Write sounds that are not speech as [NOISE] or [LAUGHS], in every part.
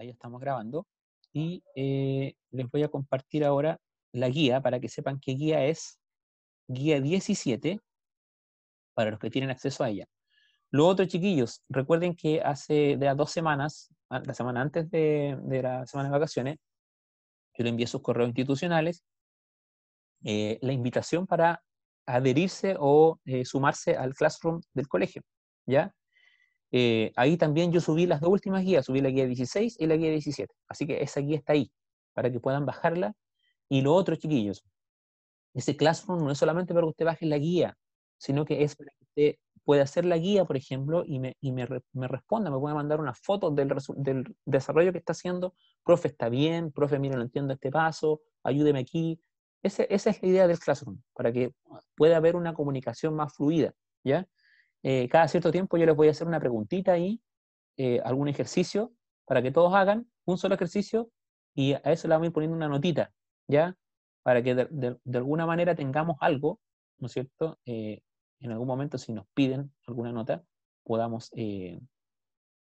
ahí estamos grabando, y eh, les voy a compartir ahora la guía para que sepan qué guía es, guía 17, para los que tienen acceso a ella. Los otros chiquillos, recuerden que hace de dos semanas, la semana antes de, de, la semana de vacaciones, yo le envié sus correos institucionales, eh, la invitación para adherirse o eh, sumarse al classroom del colegio, ¿ya? Eh, ahí también yo subí las dos últimas guías, subí la guía 16 y la guía 17. Así que esa guía está ahí, para que puedan bajarla. Y lo otro, chiquillos, ese Classroom no es solamente para que usted baje la guía, sino que es para que usted pueda hacer la guía, por ejemplo, y me, y me, responda, me pueda mandar una foto del, desarrollo que está haciendo. Profe, está bien, profe, mira, no entiendo este paso, ayúdeme aquí. esa es la idea del Classroom, para que pueda haber una comunicación más fluida, ¿ya? Eh, cada cierto tiempo yo les voy a hacer una preguntita ahí, eh, algún ejercicio, para que todos hagan un solo ejercicio y a eso le vamos a ir poniendo una notita, ¿ya? Para que de, alguna manera tengamos algo, ¿no es cierto? Eh, en algún momento, si nos piden alguna nota, podamos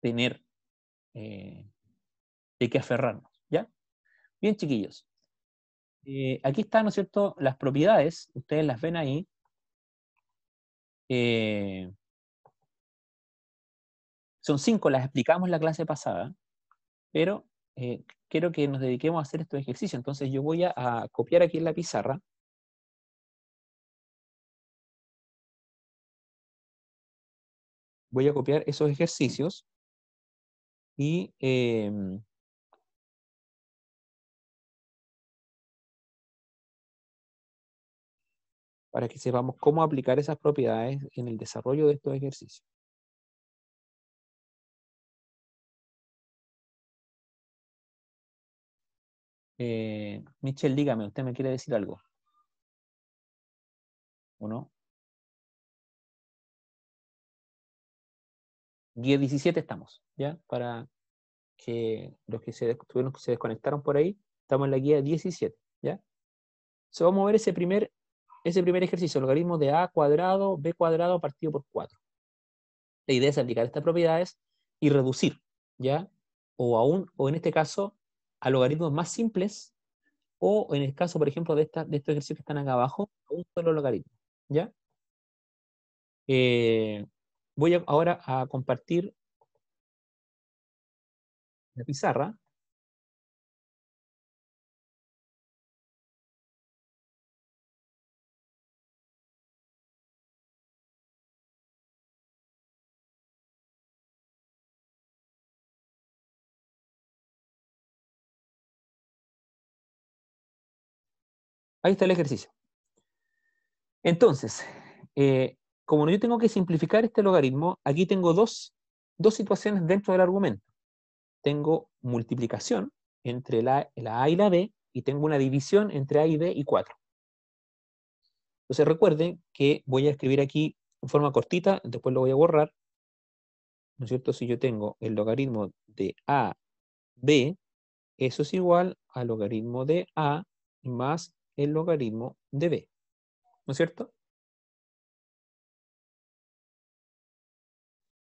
tener de qué aferrarnos, ¿ya? Bien, chiquillos. aquí están, ¿no es cierto?, las propiedades, ustedes las ven ahí. Son cinco, las explicamos la clase pasada, pero eh, quiero que nos dediquemos a hacer estos ejercicios. Entonces yo voy a, copiar aquí en la pizarra. Voy a copiar esos ejercicios y em, para que sepamos cómo aplicar esas propiedades en el desarrollo de estos ejercicios. Eh, Michelle, dígame, ¿usted me quiere decir algo? ¿O no? Guía 17 estamos, ¿ya? Para que los que se, desconectaron por ahí, estamos en la guía 17, ¿ya? Se va a mover ese primer, ese primer ejercicio, logaritmo de a cuadrado, b cuadrado partido por 4. La idea es aplicar estas propiedades y reducir, ¿ya? O aún, o en este caso, a logaritmos más simples, o en el caso, por ejemplo, de, esta, de estos ejercicios que están acá abajo, a un solo logaritmo. ¿Ya? Eh, voy ahora a compartir la pizarra. Ahí está el ejercicio. Entonces, eh, como yo tengo que simplificar este logaritmo, aquí tengo dos, situaciones dentro del argumento. Tengo multiplicación entre la, la, A y la B, y tengo una división entre A y B y 4. Entonces recuerden que voy a escribir aquí en forma cortita, después lo voy a borrar, ¿no es cierto? Si yo tengo el logaritmo de A, B, eso es igual al logaritmo de A más el logaritmo de b. ¿No es cierto?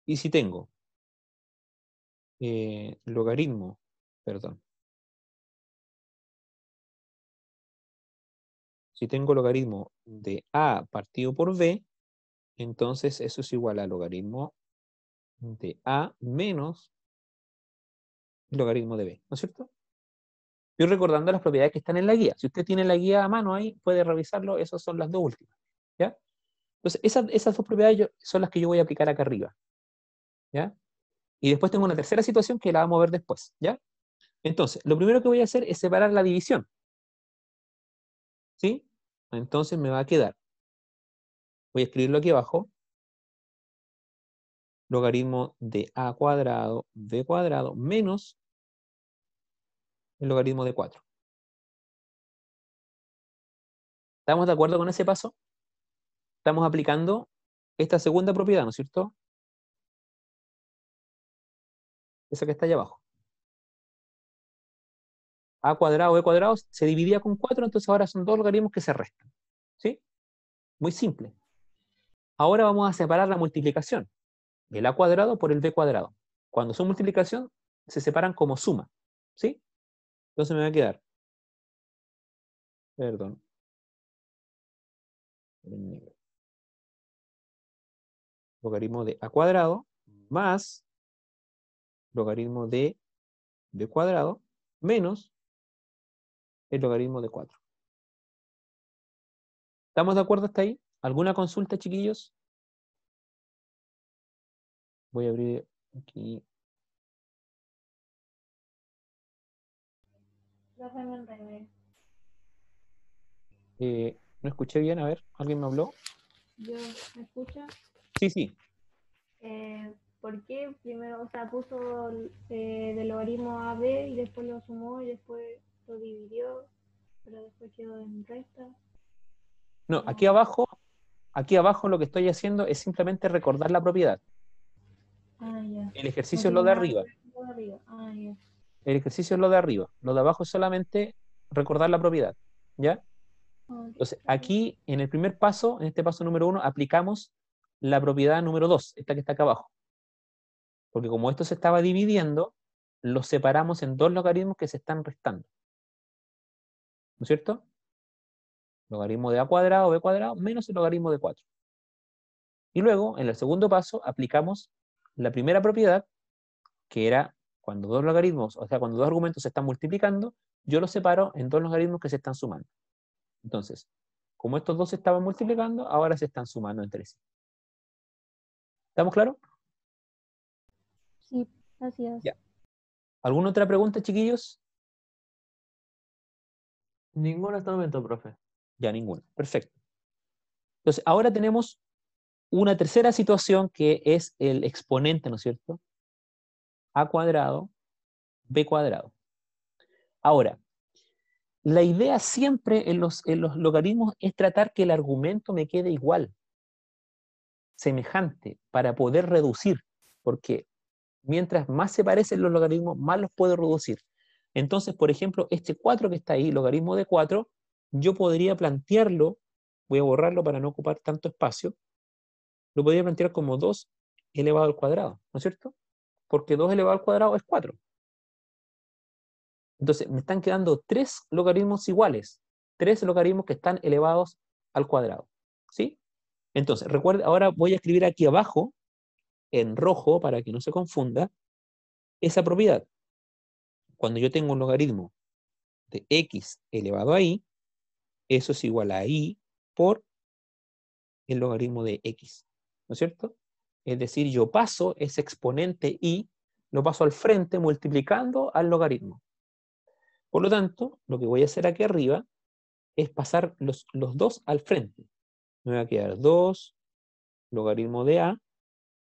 Y si tengo eh, logaritmo, perdón, si tengo logaritmo de a partido por b, entonces eso es igual al logaritmo de a menos logaritmo de b, ¿no es cierto? Estoy recordando las propiedades que están en la guía. Si usted tiene la guía a mano ahí, puede revisarlo. Esas son las dos últimas. ¿ya? Entonces, esas, dos propiedades son las que yo voy a aplicar acá arriba. ¿ya? Y después tengo una tercera situación que la vamos a ver después. ¿ya? Entonces, lo primero que voy a hacer es separar la división. ¿Sí? Entonces me va a quedar. Voy a escribirlo aquí abajo. Logaritmo de a cuadrado, b cuadrado, menos el logaritmo de 4. ¿Estamos de acuerdo con ese paso? Estamos aplicando esta segunda propiedad, ¿no es cierto? Esa que está allá abajo. A cuadrado, B cuadrado, se dividía con 4, entonces ahora son dos logaritmos que se restan. ¿Sí? Muy simple. Ahora vamos a separar la multiplicación. El A cuadrado por el B cuadrado. Cuando son multiplicación, se separan como suma. ¿Sí? Entonces me va a quedar. Perdón. Logaritmo de a cuadrado más logaritmo de b cuadrado menos el logaritmo de 4. ¿Estamos de acuerdo hasta ahí? ¿Alguna consulta, chiquillos? Voy a abrir aquí Eh, no escuché bien, a ver, ¿alguien me habló? Yo, ¿me escucha? Sí, sí. Eh, ¿Por qué primero, o sea, puso eh, del logaritmo a b y después lo sumó y después lo dividió, pero después quedó en resta? No, ah. aquí abajo, aquí abajo lo que estoy haciendo es simplemente recordar la propiedad. Ah, El ejercicio es lo de arriba. Ah, ya. El ejercicio es lo de arriba, lo de abajo es solamente recordar la propiedad, ¿ya? Entonces, aquí, en el primer paso, en este paso número uno, aplicamos la propiedad número dos, esta que está acá abajo. Porque como esto se estaba dividiendo, lo separamos en dos logaritmos que se están restando. ¿No es cierto? Logaritmo de a cuadrado, b cuadrado, menos el logaritmo de 4. Y luego, en el segundo paso, aplicamos la primera propiedad, que era cuando dos logaritmos, o sea, cuando dos argumentos se están multiplicando, yo los separo en dos logaritmos que se están sumando. Entonces, como estos dos se estaban multiplicando, ahora se están sumando entre sí. ¿Estamos claros? Sí, gracias. ¿Alguna otra pregunta, chiquillos? Ninguna hasta el momento, profe. Ya, ninguna. Perfecto. Entonces, ahora tenemos una tercera situación que es el exponente, ¿no es cierto? a cuadrado, b cuadrado. Ahora, la idea siempre en los, los logaritmos es tratar que el argumento me quede igual, semejante, para poder reducir, porque mientras más se parecen los logaritmos, más los puedo reducir. Entonces, por ejemplo, este 4 que está ahí, logaritmo de 4, yo podría plantearlo, voy a borrarlo para no ocupar tanto espacio, lo podría plantear como 2 elevado al cuadrado, ¿no es cierto? porque 2 elevado al cuadrado es 4. Entonces, me están quedando tres logaritmos iguales, tres logaritmos que están elevados al cuadrado. ¿Sí? Entonces, recuerde, ahora voy a escribir aquí abajo, en rojo, para que no se confunda, esa propiedad. Cuando yo tengo un logaritmo de x elevado a y, eso es igual a y por el logaritmo de x. ¿No es cierto? es decir, yo paso ese exponente i, lo paso al frente multiplicando al logaritmo. Por lo tanto, lo que voy a hacer aquí arriba es pasar los, los dos al frente. Me va a quedar 2 logaritmo de a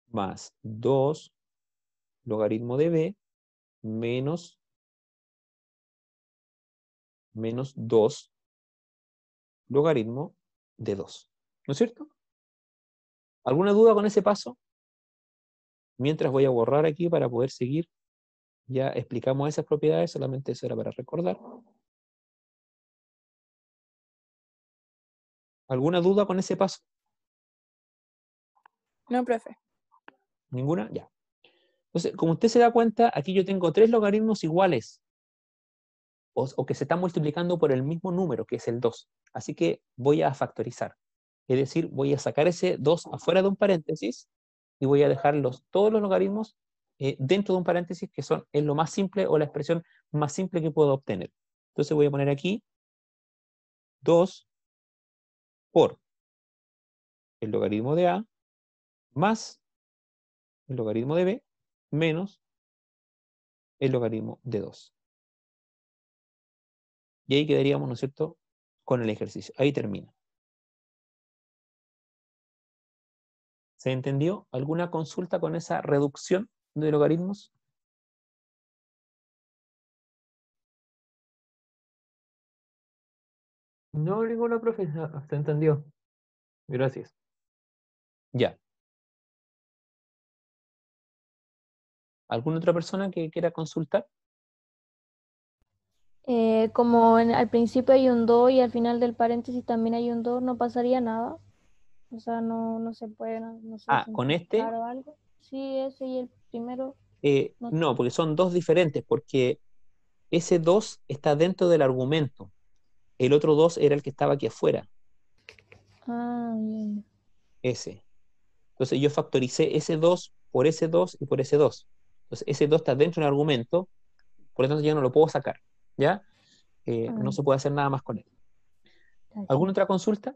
más 2 logaritmo de b menos, menos 2 logaritmo de 2. ¿No es cierto? ¿Alguna duda con ese paso? Mientras voy a borrar aquí para poder seguir. Ya explicamos esas propiedades, solamente eso era para recordar. ¿Alguna duda con ese paso? No, profe. ¿Ninguna? Ya. Entonces, como usted se da cuenta, aquí yo tengo tres logaritmos iguales o, que se están multiplicando por el mismo número, que es el 2. Así que voy a factorizar. Es decir, voy a sacar ese 2 afuera de un paréntesis y voy a dejar todos los logaritmos eh, dentro de un paréntesis que son, es lo más simple o la expresión más simple que puedo obtener. Entonces voy a poner aquí 2 por el logaritmo de A más el logaritmo de B menos el logaritmo de 2. Y ahí quedaríamos, ¿no es cierto?, con el ejercicio. Ahí termina. ¿Se entendió? ¿Alguna consulta con esa reducción de logaritmos? No, ninguna profesor. se entendió. Gracias. Ya. ¿Alguna otra persona que quiera consultar? Eh, como al principio hay un do y al final del paréntesis también hay un do, ¿no pasaría nada? O sea, no, se puede. No, se ah, ¿con este? Algo. Sí, ese y el primero. Eh, no, porque son dos diferentes, porque ese 2 está dentro del argumento. El otro 2 era el que estaba aquí afuera. Ah, bien. Ese. Entonces yo factoricé ese 2 por ese 2 y por ese 2. Entonces ese 2 está dentro del argumento, por eso tanto yo no lo puedo sacar. ¿Ya? Eh, ah, no se puede hacer nada más con él. ¿Alguna otra consulta?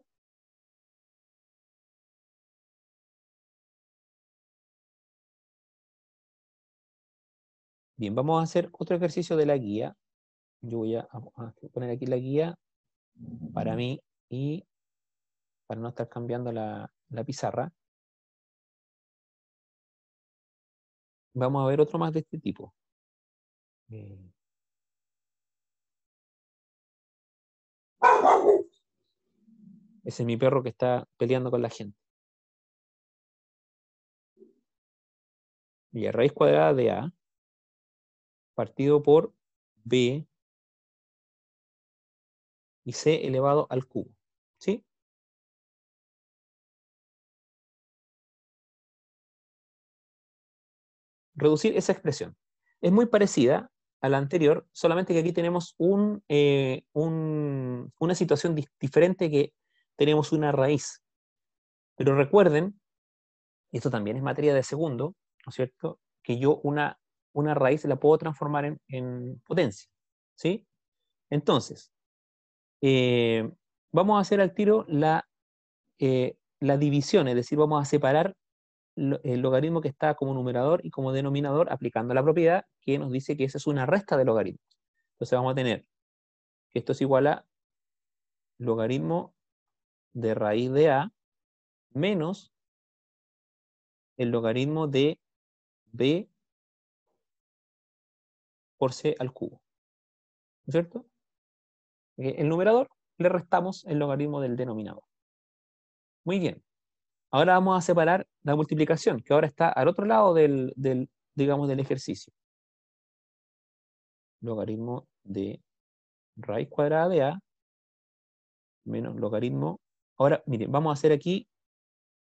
Bien, vamos a hacer otro ejercicio de la guía. Yo voy a, poner aquí la guía para mí y para no estar cambiando la, pizarra. Vamos a ver otro más de este tipo. Ese es mi perro que está peleando con la gente. Y a raíz cuadrada de A partido por b y c elevado al cubo. ¿Sí? Reducir esa expresión. Es muy parecida a la anterior, solamente que aquí tenemos eh, una situación diferente que tenemos una raíz. Pero recuerden, esto también es materia de segundo, ¿no es cierto? Que yo una una raíz la puedo transformar en, potencia. ¿sí? Entonces, eh, vamos a hacer al tiro la, eh, la, división, es decir, vamos a separar el logaritmo que está como numerador y como denominador aplicando la propiedad que nos dice que esa es una resta de logaritmos. Entonces vamos a tener que esto es igual a logaritmo de raíz de A menos el logaritmo de B por c al cubo. cierto? Eh, el numerador le restamos el logaritmo del denominador. Muy bien. Ahora vamos a separar la multiplicación, que ahora está al otro lado del digamos, del ejercicio. Logaritmo de raíz cuadrada de A menos logaritmo. Ahora, miren, vamos a hacer aquí,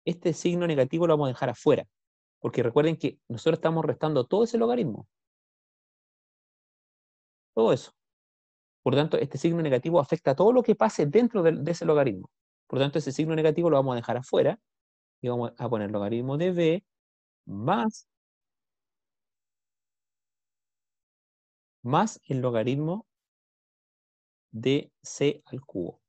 este signo negativo lo vamos a dejar afuera, porque recuerden que nosotros estamos restando todo ese logaritmo todo eso. Por tanto, este signo negativo afecta a todo lo que pase dentro de, ese logaritmo. Por tanto, ese signo negativo lo vamos a dejar afuera y vamos a poner logaritmo de b más, más el logaritmo de c al cubo.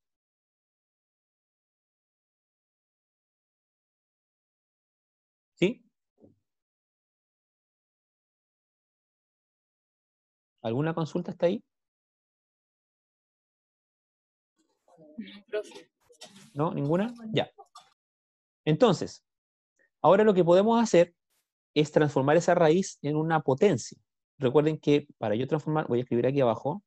¿Alguna consulta está ahí? ¿No? ¿Ninguna? Ya. Entonces, ahora lo que podemos hacer es transformar esa raíz en una potencia. Recuerden que para yo transformar, voy a escribir aquí abajo,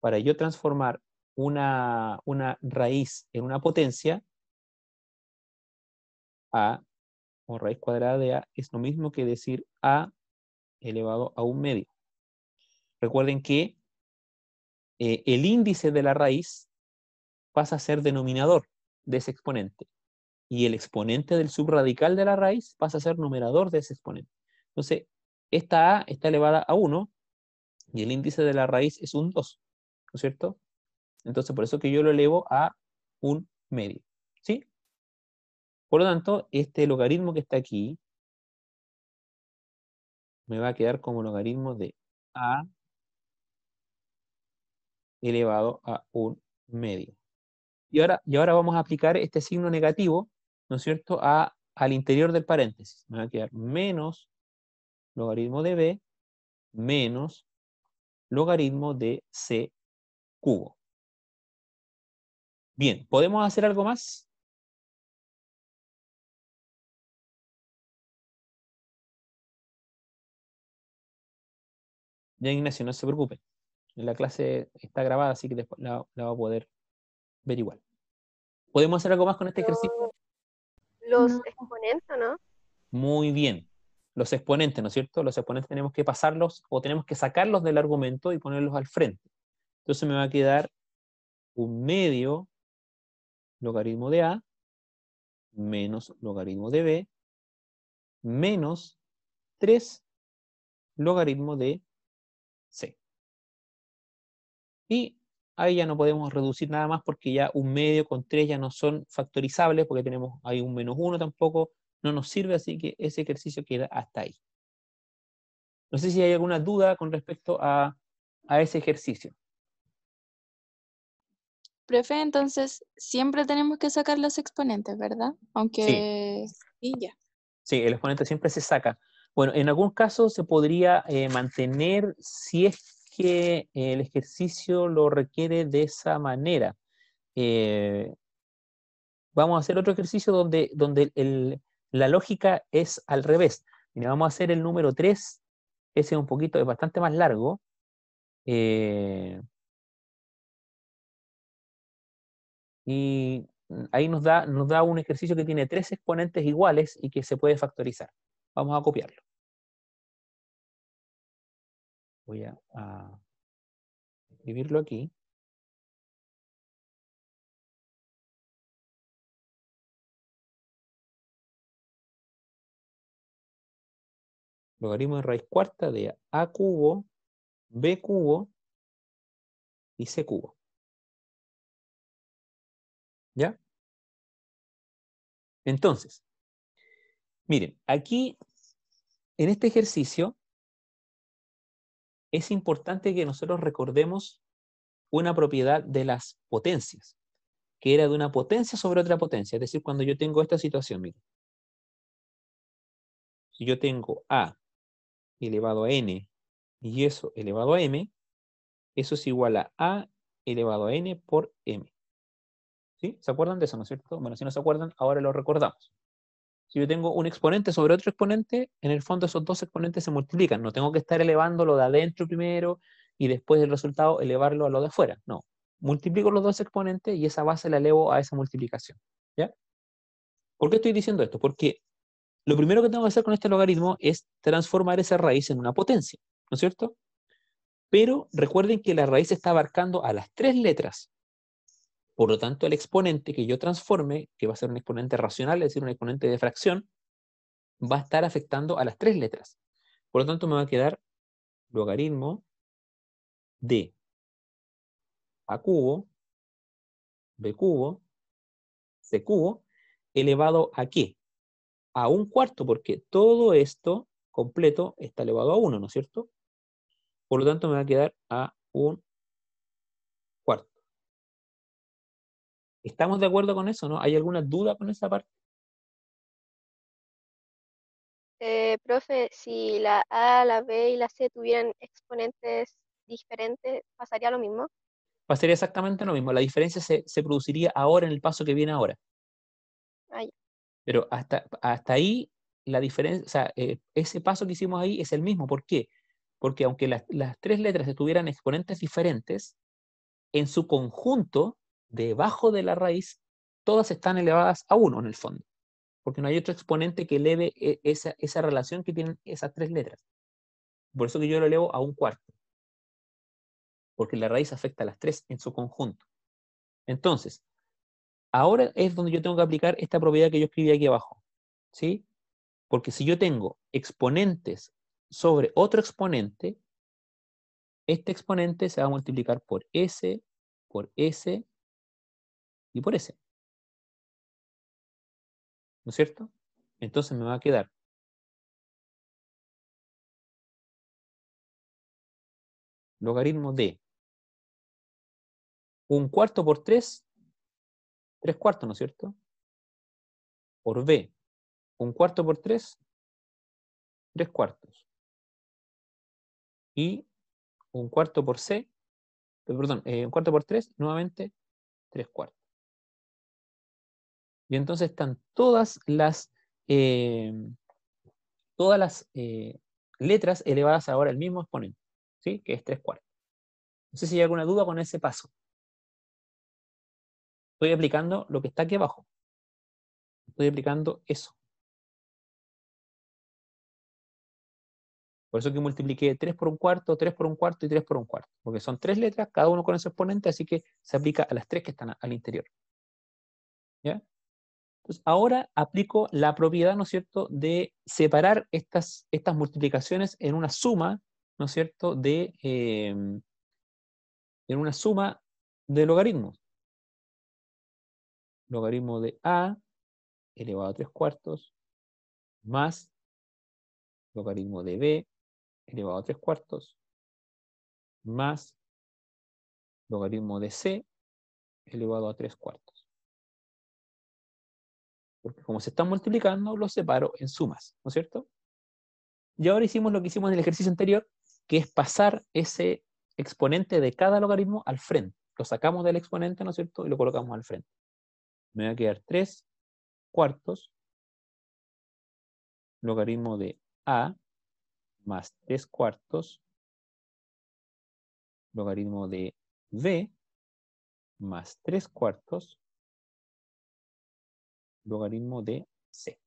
para yo transformar una, una raíz en una potencia, A o raíz cuadrada de A es lo mismo que decir A elevado a un medio. Recuerden que eh, el índice de la raíz pasa a ser denominador de ese exponente y el exponente del subradical de la raíz pasa a ser numerador de ese exponente. Entonces, esta a está elevada a 1 y el índice de la raíz es un 2, ¿no es cierto? Entonces, por eso que yo lo elevo a un medio, ¿sí? Por lo tanto, este logaritmo que está aquí me va a quedar como logaritmo de A elevado a un medio. Y ahora, y ahora vamos a aplicar este signo negativo, ¿no es cierto?, a, al interior del paréntesis. Me va a quedar menos logaritmo de B menos logaritmo de C cubo. Bien, ¿podemos hacer algo más? Ya Ignacio, no se preocupe. La clase está grabada, así que después la, va a poder ver igual. ¿Podemos hacer algo más con este ejercicio? Los exponentes, ¿no? Muy bien. Los exponentes, ¿no es cierto? Los exponentes tenemos que pasarlos o tenemos que sacarlos del argumento y ponerlos al frente. Entonces me va a quedar un medio logaritmo de A menos logaritmo de B menos 3 logaritmo de Sí. Y ahí ya no podemos reducir nada más porque ya un medio con tres ya no son factorizables porque tenemos ahí un menos uno tampoco, no nos sirve, así que ese ejercicio queda hasta ahí. No sé si hay alguna duda con respecto a, a ese ejercicio. Profe, entonces siempre tenemos que sacar los exponentes, ¿verdad? Aunque... Sí. ya. Sí, el exponente siempre se saca. Bueno, en algún caso se podría eh, mantener si es que el ejercicio lo requiere de esa manera. Eh, vamos a hacer otro ejercicio donde, donde la lógica es al revés. Mira, vamos a hacer el número 3, ese es un poquito, es bastante más largo. Eh, y ahí nos da, nos da un ejercicio que tiene tres exponentes iguales y que se puede factorizar. Vamos a copiarlo. Voy a, escribirlo aquí. Logaritmo de raíz cuarta de a cubo, b cubo y c cubo. ¿Ya? Entonces, miren, aquí en este ejercicio es importante que nosotros recordemos una propiedad de las potencias, que era de una potencia sobre otra potencia. Es decir, cuando yo tengo esta situación, miren. Si yo tengo A elevado a N y eso elevado a M, eso es igual a A elevado a N por M. ¿Sí? ¿Se acuerdan de eso, no es cierto? Bueno, si no se acuerdan, ahora lo recordamos. Si yo tengo un exponente sobre otro exponente, en el fondo esos dos exponentes se multiplican. No tengo que estar elevando lo de adentro primero y después del resultado elevarlo a lo de afuera. No. Multiplico los dos exponentes y esa base la elevo a esa multiplicación. ¿Ya? ¿Por qué estoy diciendo esto? Porque lo primero que tengo que hacer con este logaritmo es transformar esa raíz en una potencia, ¿no es cierto? Pero recuerden que la raíz está abarcando a las tres letras. Por lo tanto, el exponente que yo transforme, que va a ser un exponente racional, es decir, un exponente de fracción, va a estar afectando a las tres letras. Por lo tanto, me va a quedar logaritmo de a cubo, b cubo, c cubo, elevado a qué? A un cuarto, porque todo esto completo está elevado a 1, ¿no es cierto? Por lo tanto, me va a quedar a un ¿Estamos de acuerdo con eso, no? ¿Hay alguna duda con esa parte? Eh, profe, si la A, la B y la C tuvieran exponentes diferentes, ¿pasaría lo mismo? Pasaría exactamente lo mismo. La diferencia se, produciría ahora en el paso que viene ahora. Ah, Pero hasta, hasta ahí, la diferencia, eh, ese paso que hicimos ahí es el mismo. ¿Por qué? Porque aunque las, las tres letras tuvieran exponentes diferentes, en su conjunto debajo de la raíz, todas están elevadas a 1 en el fondo, porque no hay otro exponente que eleve e-, esa, relación que tienen esas tres letras. Por eso que yo lo elevo a un cuarto, porque la raíz afecta a las tres en su conjunto. Entonces, ahora es donde yo tengo que aplicar esta propiedad que yo escribí aquí abajo, ¿sí? Porque si yo tengo exponentes sobre otro exponente, este exponente se va a multiplicar por S, por S y por ese. ¿No es cierto? Entonces me va a quedar logaritmo de un cuarto por tres tres cuartos, ¿no es cierto? Por B, un cuarto por tres tres cuartos. Y un cuarto por C, eh, perdón, eh, un cuarto por tres nuevamente tres cuartos. Y entonces están todas las, eh, todas eh, letras elevadas ahora al mismo exponente, ¿sí? que es 3 cuartos. No sé si hay alguna duda con ese paso. Estoy aplicando lo que está aquí abajo. Estoy aplicando eso. Por eso que multipliqué 3 por un cuarto, 3 por un cuarto y 3 por un cuarto. Porque son tres letras, cada uno con ese exponente, así que se aplica a las tres que están al interior. ¿Ya? ahora aplico la propiedad, ¿no es cierto?, de separar estas, estas multiplicaciones en una suma, ¿no es cierto?, de, em, en una suma de logaritmos. Logaritmo de A elevado a tres cuartos más logaritmo de B elevado a tres cuartos más logaritmo de C elevado a tres cuartos porque como se están multiplicando, los separo en sumas, ¿no es cierto? Y ahora hicimos lo que hicimos en el ejercicio anterior, que es pasar ese exponente de cada logaritmo al frente. Lo sacamos del exponente, ¿no es cierto? Y lo colocamos al frente. Me va a quedar 3 cuartos logaritmo de A más 3 cuartos logaritmo de B más 3 cuartos logaritmo de c.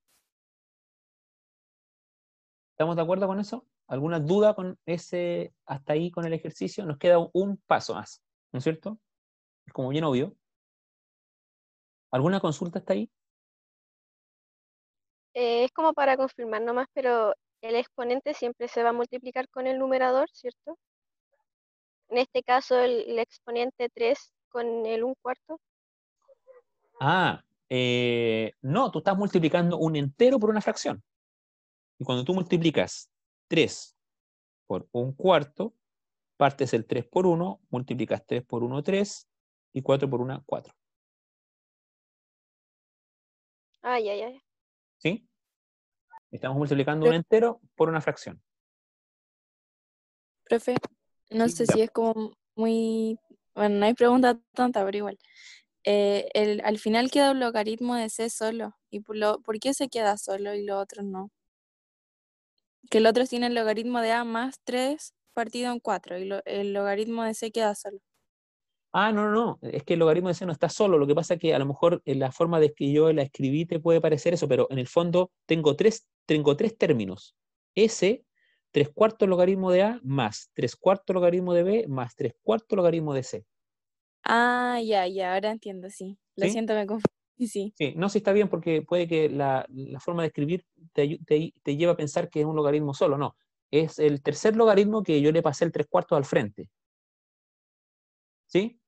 ¿Estamos de acuerdo con eso? ¿Alguna duda con ese, hasta ahí con el ejercicio? Nos queda un paso más, ¿no es cierto? Es como bien obvio. ¿Alguna consulta hasta ahí? Eh, es como para confirmar nomás, pero el exponente siempre se va a multiplicar con el numerador, ¿cierto? En este caso el, exponente 3 con el 1 cuarto. Ah, eh, no, tú estás multiplicando un entero por una fracción. Y cuando tú multiplicas 3 por un cuarto, partes el 3 por 1, multiplicas 3 por 1, 3, y 4 por 1, 4. Ay, ay, ay. ¿Sí? Estamos multiplicando un entero por una fracción. Profe, no sé si es como muy... Bueno, no hay pregunta tanta, pero igual. Eh, el, al final queda un logaritmo de c solo. ¿Y por, qué se queda solo y los otros no? Que el otro tiene el logaritmo de a más 3 partido en 4 y el logaritmo de c queda solo. Ah, no, no, es que el logaritmo de C no está solo. Lo que pasa es que a lo mejor en eh, la forma de que yo la escribí te puede parecer eso, pero en el fondo tengo tres, tengo tres términos. S, tres cuartos logaritmo de A, más tres cuartos logaritmo de B, más tres cuartos logaritmo de C. Ah, ya, ya, ahora entiendo, sí. Lo siento, me confundí. [LAUGHS] Sí. sí, no, si está bien porque puede que la, forma de escribir te, te, lleva a pensar que es un logaritmo solo, no. Es el tercer logaritmo que yo le pasé el tres cuartos al frente. ¿Sí?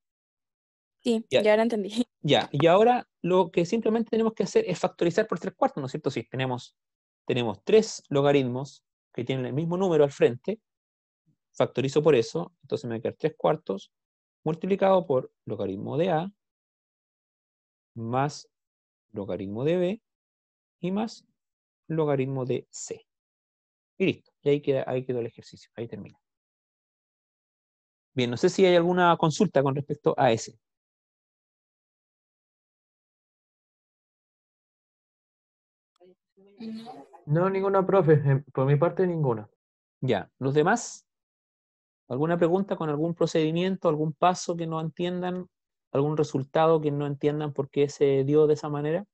Sí, ya, ahora entendí. [LAUGHS] Ya, y ahora lo que simplemente tenemos que hacer es factorizar por tres cuartos, ¿no es cierto? Sí, tenemos, tenemos tres logaritmos que tienen el mismo número al frente, factorizo por eso, entonces me va a quedar tres cuartos multiplicado por logaritmo de A más logaritmo de B y más logaritmo de C. Y listo, y ahí, queda, ahí quedó el ejercicio, ahí termina. Bien, no sé si hay alguna consulta con respecto a ese. No, ninguna, profe. Eh, por mi parte, ninguna. Ya. ¿Los demás? alguna pregunta con algún procedimiento, algún paso que no entiendan, algún resultado que no entiendan por qué se dio de esa manera.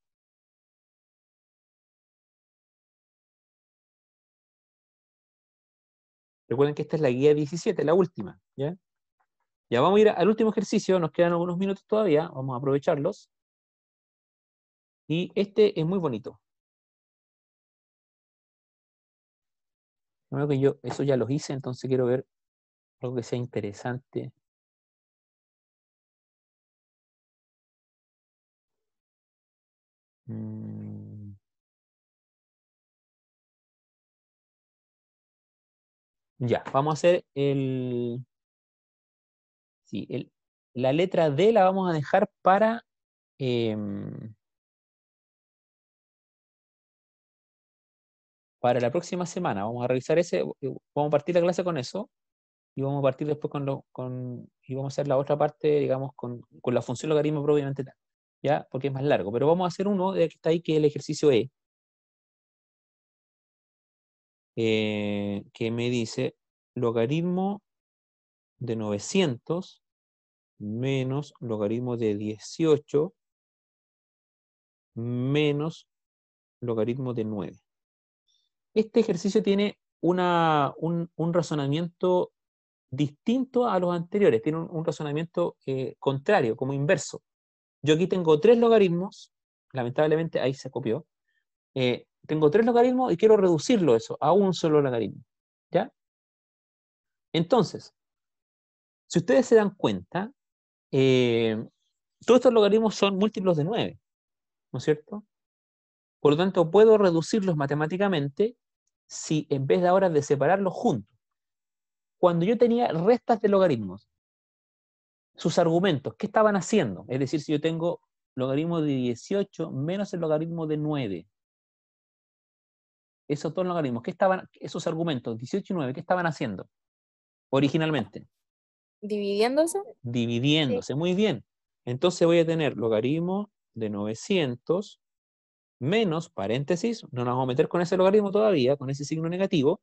Recuerden que esta es la guía 17, la última. ¿ya? ya vamos a ir al último ejercicio, nos quedan algunos minutos todavía, vamos a aprovecharlos. Y este es muy bonito. que yo, eso ya los hice, entonces quiero ver algo que sea interesante. Mm. Ya, vamos a hacer el... Sí, el, la letra D la vamos a dejar para... Em, para la próxima semana. Vamos a revisar ese, eh, vamos a partir la clase con eso y vamos a partir después con, lo, con y vamos a hacer la otra parte, digamos, con, la función logaritmo propiamente tal, ¿ya? Porque es más largo. Pero vamos a hacer uno de que está ahí, que es el ejercicio E, eh, que me dice logaritmo de 900 menos logaritmo de 18 menos logaritmo de 9. Este ejercicio tiene una, un, un razonamiento distinto a los anteriores, tiene un, razonamiento eh, contrario, como inverso. Yo aquí tengo tres logaritmos, lamentablemente ahí se copió, eh, tengo tres logaritmos y quiero reducirlo eso a un solo logaritmo. ¿Ya? Entonces, si ustedes se dan cuenta, eh, todos estos logaritmos son múltiplos de 9, ¿no es cierto? Por lo tanto, puedo reducirlos matemáticamente si en vez de ahora de separarlos juntos, cuando yo tenía restas de logaritmos. Sus argumentos, ¿qué estaban haciendo? Es decir, si yo tengo logaritmo de 18 menos el logaritmo de 9. Esos dos logaritmos, ¿qué estaban, esos argumentos, 18 y 9, ¿qué estaban haciendo originalmente? Dividiéndose. Dividiéndose, muy bien. Entonces voy a tener logaritmo de 900 menos, paréntesis, no nos vamos a meter con ese logaritmo todavía, con ese signo negativo,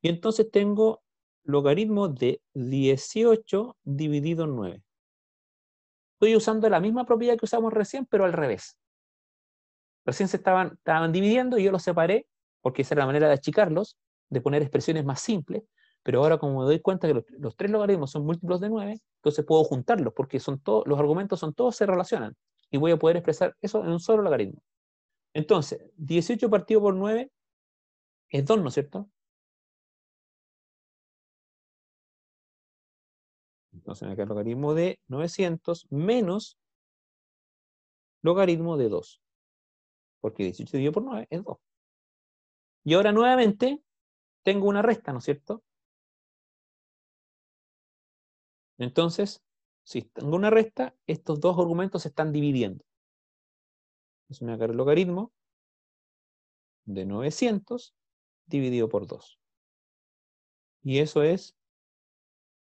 y entonces tengo logaritmo de 18 dividido en 9. Estoy usando la misma propiedad que usamos recién, pero al revés. Recién se estaban, dividiendo y yo los separé, porque esa era la manera de achicarlos, de poner expresiones más simples, pero ahora como me doy cuenta que los, los tres logaritmos son múltiplos de 9, entonces puedo juntarlos, porque son todos los argumentos son todos se relacionan, y voy a poder expresar eso en un solo logaritmo. Entonces, 18 partido por 9 es 2, ¿no es cierto? Entonces, acá el logaritmo de 900 menos logaritmo de 2. Porque 18 dividido por 9 es 2. Y ahora nuevamente tengo una resta, ¿no es cierto? Entonces, si tengo una resta, estos dos argumentos se están dividiendo. Entonces me voy a el logaritmo de 900 dividido por 2. Y eso es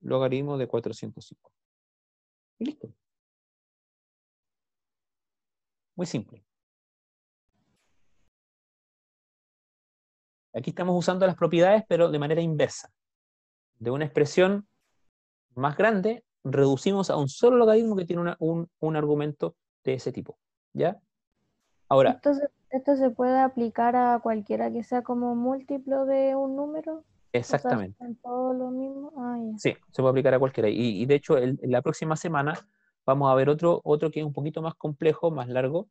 logaritmo de 405. Y listo. Muy simple. Aquí estamos usando las propiedades, pero de manera inversa. De una expresión más grande, reducimos a un solo logaritmo que tiene un, un, argumento de ese tipo. ¿Ya? Ahora. Entonces, ¿esto se puede aplicar a cualquiera que sea como múltiplo de un número? Exactamente. Ah, sí, se puede aplicar a cualquiera. Y, de hecho, la próxima semana vamos a ver otro, otro que es un poquito más complejo, más largo,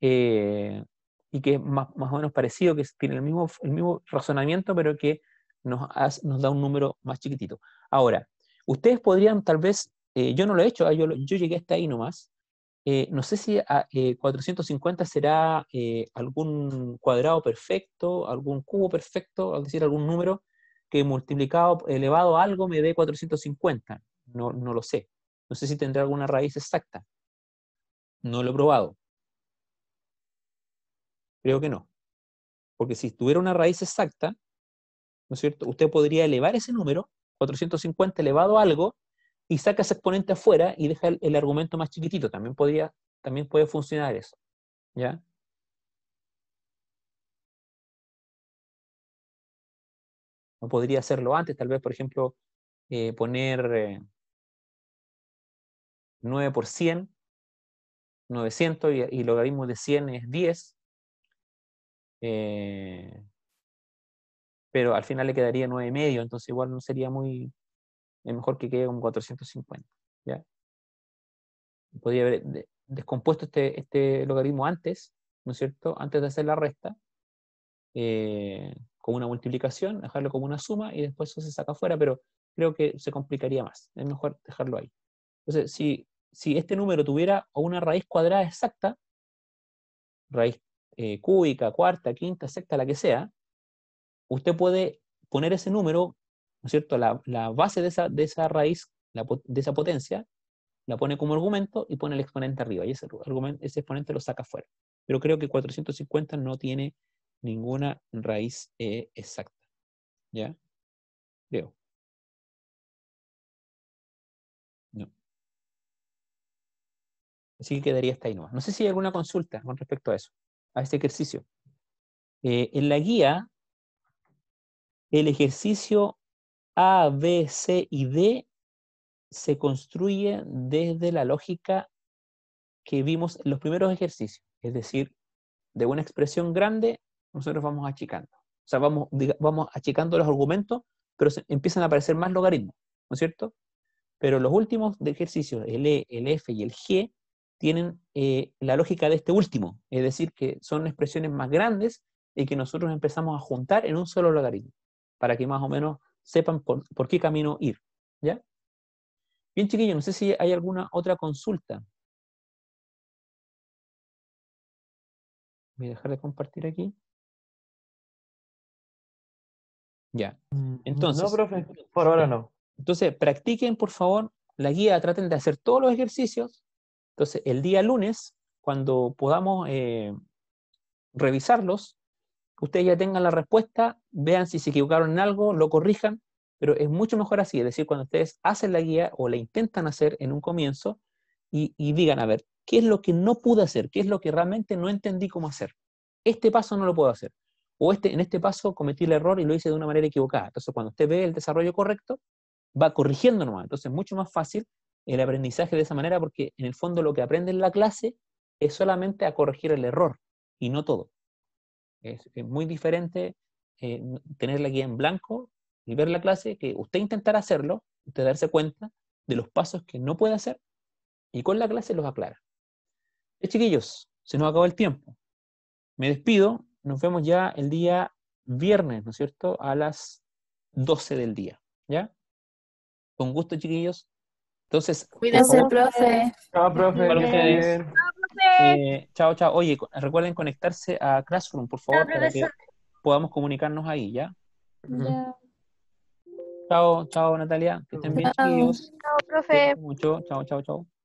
eh, y que es más, más, o menos parecido, que tiene el mismo, el mismo razonamiento, pero que nos, nos da un número más chiquitito. Ahora, ustedes podrían tal vez, eh, yo no lo he hecho, ah, yo, yo llegué hasta ahí nomás, eh, no sé si ah, a, 450 será algún cuadrado perfecto, algún cubo perfecto, al decir, algún número multiplicado, elevado a algo me dé 450. No, no lo sé. No sé si tendrá alguna raíz exacta. No lo he probado. Creo que no. Porque si tuviera una raíz exacta, ¿no es cierto? Usted podría elevar ese número, 450 elevado a algo, y saca ese exponente afuera y deja el, el argumento más chiquitito. También, podría, también puede funcionar eso. ¿Ya? No podría hacerlo antes, tal vez, por ejemplo, eh, poner 9 eh, por 100, 900 y, el logaritmo de 100 es 10. Eh, pero al final le quedaría 9.5 entonces igual no sería muy, es mejor que quede como 450. Podría haber descompuesto este, este, logaritmo antes, ¿no es cierto? Antes de hacer la resta como una multiplicación, dejarlo como una suma y después eso se saca fuera, pero creo que se complicaría más. Es mejor dejarlo ahí. Entonces, si, si este número tuviera una raíz cuadrada exacta, raíz eh, cúbica, cuarta, quinta, sexta, la que sea, usted puede poner ese número, ¿no es cierto? La, base de esa, de esa raíz, de esa potencia, la pone como argumento y pone el exponente arriba, y ese, argumento, ese exponente lo saca fuera. Pero creo que 450 no tiene ninguna raíz e exacta. ¿Ya? Creo. No. Así que quedaría esta ahí No sé si hay alguna consulta con respecto a eso, a este ejercicio. Eh, en la guía, el ejercicio A, B, C y D se construye desde la lógica que vimos en los primeros ejercicios, es decir, de una expresión grande nosotros vamos achicando. O sea, vamos, vamos achicando los argumentos, pero empiezan a aparecer más logaritmos, ¿no es cierto? Pero los últimos ejercicios, el E, el F y el G, tienen eh, la lógica de este último, es decir, que son expresiones más grandes y que nosotros empezamos a juntar en un solo logaritmo, para que más o menos sepan por, por qué camino ir. ¿Ya? Bien, chiquillos, no sé si hay alguna otra consulta. Voy a dejar de compartir aquí. Ya. Mm, Entonces. No, profe, eh, por ahora no. Entonces, practiquen, por favor, la guía, traten de hacer todos los ejercicios. Entonces, el día lunes, cuando podamos eh, revisarlos, ustedes ya tengan la respuesta, vean si se equivocaron en algo, lo corrijan, pero es mucho mejor así, es decir, cuando ustedes hacen la guía o la intentan hacer en un comienzo y digan, a ver, ¿qué es lo que no pude hacer? ¿Qué es lo que realmente no entendí cómo hacer? Este paso no lo puedo hacer o este, en este paso cometí el error y lo hice de una manera equivocada. Entonces, cuando usted ve el desarrollo correcto, va corrigiendo nomás. Entonces, es mucho más fácil el aprendizaje de esa manera porque en el fondo lo que aprende en la clase es solamente a corregir el error y no todo. Es, muy diferente eh, tener la guía en blanco y ver la clase que usted intentar hacerlo, usted darse cuenta de los pasos que no puede hacer y con la clase los aclara. Eh, chiquillos, se nos acabó el tiempo. Me despido, nos vemos ya el día viernes, ¿no es cierto? A las 12 del día, ¿ya? Con gusto, chiquillos. Entonces, cuídense, profe. Chao, profe. Chao, eh, chao, chao. Oye, recuerden conectarse a Classroom, por favor, para que podamos comunicarnos ahí, ¿ya? Chao, chao, Natalia. Que estén bien, chiquillos. Chao, profe. Mucho. Chao, chao, chao.